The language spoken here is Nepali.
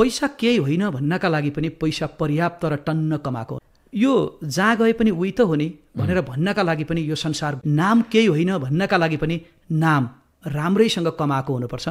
पैसा केही होइन भन्नका लागि पनि पैसा पर्याप्त र टन्न कमाएको यो जहाँ गए पनि उही त हो नि भनेर भन्नका लागि पनि यो संसार नाम केही होइन भन्नका लागि पनि नाम राम्रैसँग कमाएको हुनुपर्छ